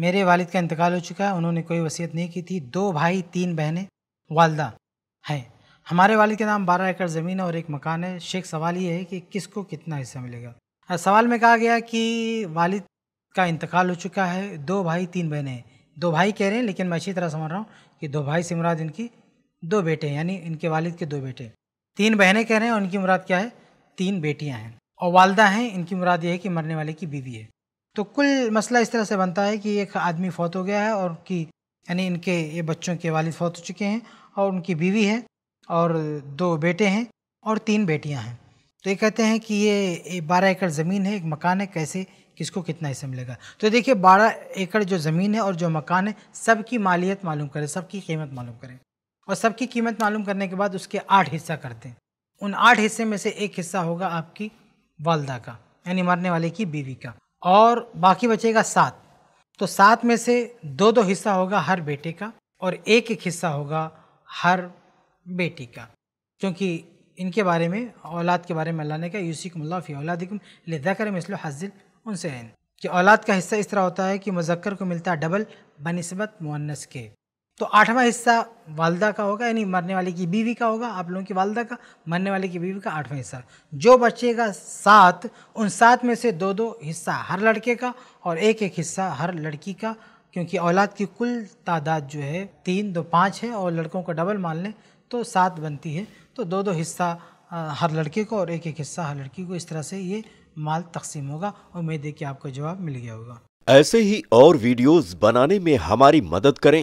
मेरे वालिद का इंतकाल हो चुका है उन्होंने कोई वसीयत नहीं की थी दो भाई तीन बहनें वालदा हैं हमारे वालिद के नाम बारह एकड़ ज़मीन है और एक मकान है शेख सवाल ये है कि किसको कितना हिस्सा मिलेगा सवाल में कहा गया कि वालिद का इंतकाल हो चुका है दो भाई तीन बहनें हैं दो भाई कह रहे हैं लेकिन मैं अच्छी तरह समझ रहा हूँ कि दो भाई से मुराद इनकी दो बेटे हैं यानी इनके वालिद के दो बेटे तीन बहनें कह रहे हैं और इनकी मुराद क्या है तीन बेटियाँ हैं और वालदा हैं इनकी मुराद ये है कि मरने वाले की बीवी है तो कुल मसला इस तरह से बनता है कि एक आदमी फौत हो गया है और उनकी यानी इनके ये बच्चों के वालिद फौत हो चुके हैं और उनकी बीवी है और दो बेटे हैं और तीन बेटियां हैं तो ये कहते हैं कि ये बारह एकड़ ज़मीन है एक मकान है कैसे किसको कितना हिस्सा मिलेगा तो देखिए बारह एकड़ जो ज़मीन है और जो मकान है सबकी मालियत मालूम करें सबकी कीमत मालूम करें और सबकी कीमत मालूम करने के बाद उसके आठ हिस्सा कर दें उन आठ हिस्से में से एक हिस्सा होगा आपकी वालदा का यानी मरने वाले की बीवी का और बाकी बचेगा सात तो सात में से दो दो हिस्सा होगा हर बेटे का और एक एक हिस्सा होगा हर बेटी का क्योंकि इनके बारे में औलाद के बारे में अल्लाह ने कहा यूसिकमल्ला फ़ी औलादिकम लिदा कर मिसल हाजिल उनसे कि औलाद का हिस्सा इस तरह होता है कि मुजक्कर को मिलता है डबल बनस्बत मुन्नस के तो आठवां हिस्सा वालदा का होगा यानी मरने वाले की बीवी का होगा आप लोगों की वालदा का मरने वाले की बीवी का आठवां हिस्सा जो बचेगा सात उन सात में से दो दो हिस्सा हर लड़के का और एक एक हिस्सा हर लड़की का क्योंकि औलाद की कुल तादाद जो है तीन दो पाँच है और लड़कों का डबल मान लें तो सात बनती है तो दो दो हिस्सा हर लड़के को और एक एक हिस्सा हर लड़की को इस तरह से ये माल तकसीम होगा उम्मीद है कि आपको जवाब मिल गया होगा ऐसे ही और वीडियोस बनाने में हमारी मदद करें